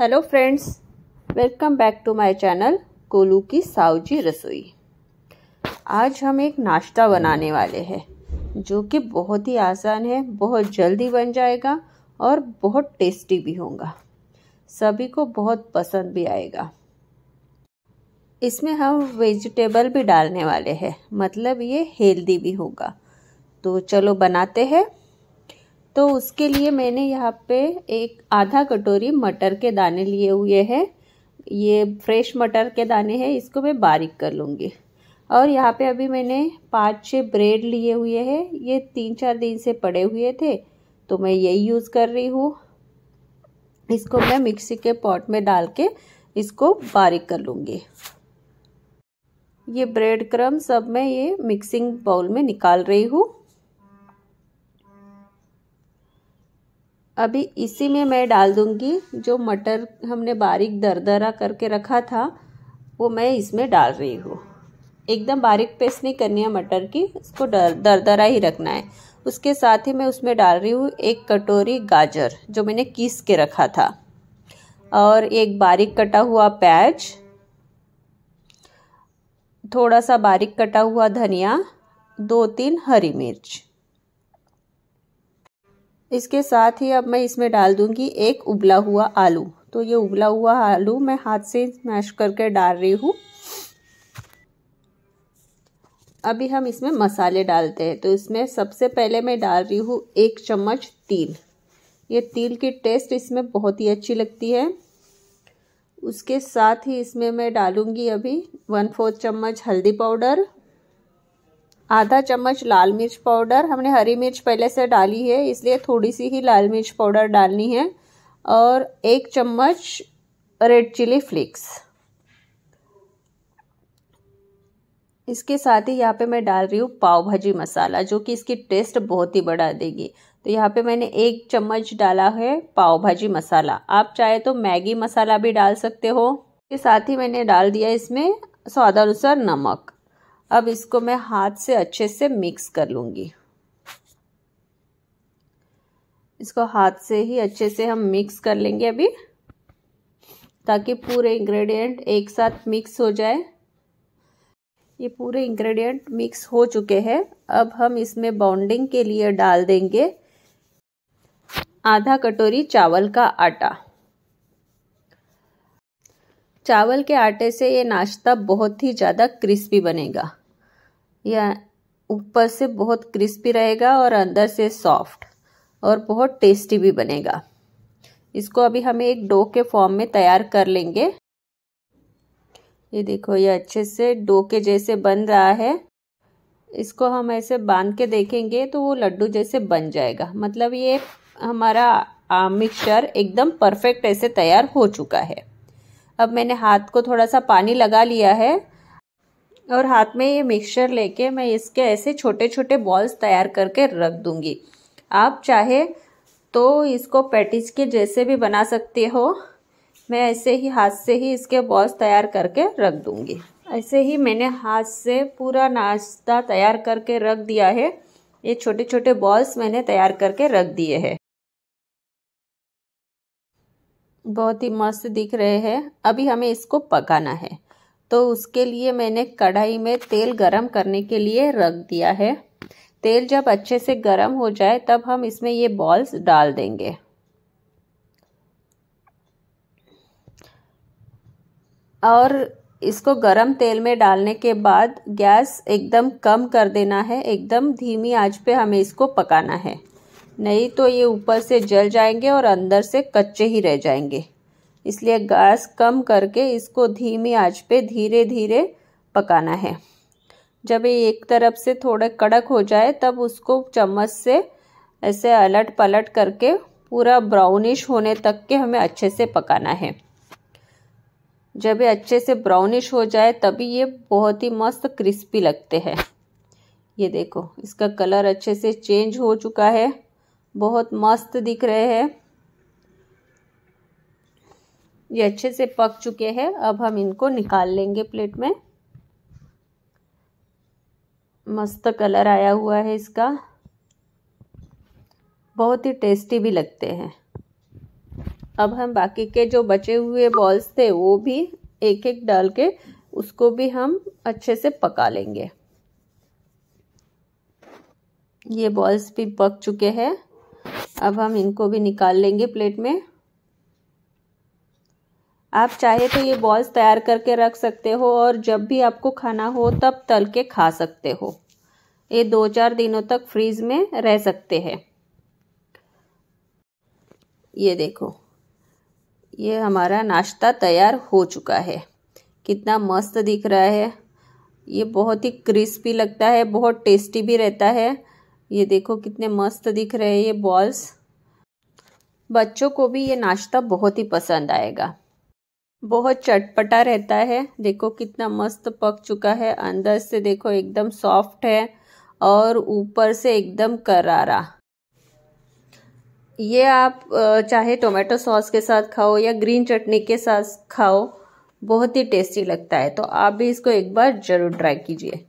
hello friends welcome back to my channel कोलू की सावजी रसोई आज हम एक नाश्ता बनाने वाले हैं जो कि बहुत ही आसान है बहुत जल्दी बन जाएगा और बहुत टेस्टी भी होगा सभी को बहुत पसंद भी आएगा इसमें हम वेजिटेबल भी डालने वाले हैं मतलब ये हेल्दी भी होगा तो चलो बनाते हैं तो उसके लिए मैंने यहाँ पे एक आधा कटोरी मटर के दाने लिए हुए हैं ये फ्रेश मटर के दाने हैं इसको मैं बारीक कर लूँगी और यहाँ पे अभी मैंने पाँच छः ब्रेड लिए हुए हैं ये तीन चार दिन से पड़े हुए थे तो मैं यही यूज़ कर रही हूँ इसको मैं मिक्सी के पॉट में डाल के इसको बारीक कर लूँगी ये ब्रेड क्रम सब मैं ये मिक्सिंग बाउल में निकाल रही हूँ अभी इसी में मैं डाल दूंगी जो मटर हमने बारीक दरदरा करके रखा था वो मैं इसमें डाल रही हूँ एकदम बारीक पेस्ट नहीं करनी है मटर की उसको डर दरदरा ही रखना है उसके साथ ही मैं उसमें डाल रही हूँ एक कटोरी गाजर जो मैंने कीस के रखा था और एक बारीक कटा हुआ प्याज थोड़ा सा बारीक कटा हुआ धनिया दो तीन हरी मिर्च इसके साथ ही अब मैं इसमें डाल दूंगी एक उबला हुआ आलू तो ये उबला हुआ आलू मैं हाथ से मैश करके डाल रही हूँ अभी हम इसमें मसाले डालते हैं तो इसमें सबसे पहले मैं डाल रही हूँ एक चम्मच तिल ये तिल की टेस्ट इसमें बहुत ही अच्छी लगती है उसके साथ ही इसमें मैं डालूँगी अभी वन फोर्थ चम्मच हल्दी पाउडर आधा चम्मच लाल मिर्च पाउडर हमने हरी मिर्च पहले से डाली है इसलिए थोड़ी सी ही लाल मिर्च पाउडर डालनी है और एक चम्मच रेड चिली फ्लेक्स इसके साथ ही यहाँ पे मैं डाल रही हूँ पाव भाजी मसाला जो कि इसकी टेस्ट बहुत ही बढ़ा देगी तो यहाँ पे मैंने एक चम्मच डाला है पाव भाजी मसाला आप चाहे तो मैगी मसाला भी डाल सकते हो इसके साथ ही मैंने डाल दिया इसमें स्वादानुसार नमक अब इसको मैं हाथ से अच्छे से मिक्स कर लूँगी इसको हाथ से ही अच्छे से हम मिक्स कर लेंगे अभी ताकि पूरे इंग्रेडिएंट एक साथ मिक्स हो जाए ये पूरे इंग्रेडिएंट मिक्स हो चुके हैं अब हम इसमें बाउंडिंग के लिए डाल देंगे आधा कटोरी चावल का आटा चावल के आटे से ये नाश्ता बहुत ही ज़्यादा क्रिस्पी बनेगा यह ऊपर से बहुत क्रिस्पी रहेगा और अंदर से सॉफ्ट और बहुत टेस्टी भी बनेगा इसको अभी हमें एक डो के फॉर्म में तैयार कर लेंगे ये देखो ये अच्छे से डो के जैसे बन रहा है इसको हम ऐसे बांध के देखेंगे तो वो लड्डू जैसे बन जाएगा मतलब ये हमारा मिक्सचर एकदम परफेक्ट ऐसे तैयार हो चुका है अब मैंने हाथ को थोड़ा सा पानी लगा लिया है और हाथ में ये मिक्सचर लेके मैं इसके ऐसे छोटे छोटे बॉल्स तैयार करके रख दूँगी आप चाहे तो इसको पैटिज के जैसे भी बना सकते हो मैं ऐसे ही हाथ से ही इसके बॉल्स तैयार करके रख दूंगी ऐसे ही मैंने हाथ से पूरा नाश्ता तैयार करके रख दिया है ये छोटे छोटे बॉल्स मैंने तैयार करके रख दिए हैं बहुत ही मस्त दिख रहे हैं अभी हमें इसको पकाना है तो उसके लिए मैंने कढ़ाई में तेल गरम करने के लिए रख दिया है तेल जब अच्छे से गरम हो जाए तब हम इसमें ये बॉल्स डाल देंगे और इसको गरम तेल में डालने के बाद गैस एकदम कम कर देना है एकदम धीमी आंच पे हमें इसको पकाना है नहीं तो ये ऊपर से जल जाएंगे और अंदर से कच्चे ही रह जाएंगे इसलिए गैस कम करके इसको धीमी आंच पे धीरे धीरे पकाना है जब ये एक तरफ से थोड़े कड़क हो जाए तब उसको चम्मच से ऐसे अलट पलट करके पूरा ब्राउनिश होने तक के हमें अच्छे से पकाना है जब ये अच्छे से ब्राउनिश हो जाए तभी ये बहुत ही मस्त क्रिस्पी लगते हैं ये देखो इसका कलर अच्छे से चेंज हो चुका है बहुत मस्त दिख रहे हैं ये अच्छे से पक चुके हैं अब हम इनको निकाल लेंगे प्लेट में मस्त कलर आया हुआ है इसका बहुत ही टेस्टी भी लगते हैं अब हम बाकी के जो बचे हुए बॉल्स थे वो भी एक एक डाल के उसको भी हम अच्छे से पका लेंगे ये बॉल्स भी पक चुके हैं अब हम इनको भी निकाल लेंगे प्लेट में आप चाहे तो ये बॉल्स तैयार करके रख सकते हो और जब भी आपको खाना हो तब तल के खा सकते हो ये दो चार दिनों तक फ्रीज में रह सकते हैं ये देखो ये हमारा नाश्ता तैयार हो चुका है कितना मस्त दिख रहा है ये बहुत ही क्रिस्पी लगता है बहुत टेस्टी भी रहता है ये देखो कितने मस्त दिख रहे हैं ये बॉल्स बच्चों को भी ये नाश्ता बहुत ही पसंद आएगा बहुत चटपटा रहता है देखो कितना मस्त पक चुका है अंदर से देखो एकदम सॉफ्ट है और ऊपर से एकदम करारा ये आप चाहे टोमेटो सॉस के साथ खाओ या ग्रीन चटनी के साथ खाओ बहुत ही टेस्टी लगता है तो आप भी इसको एक बार ज़रूर ट्राई कीजिए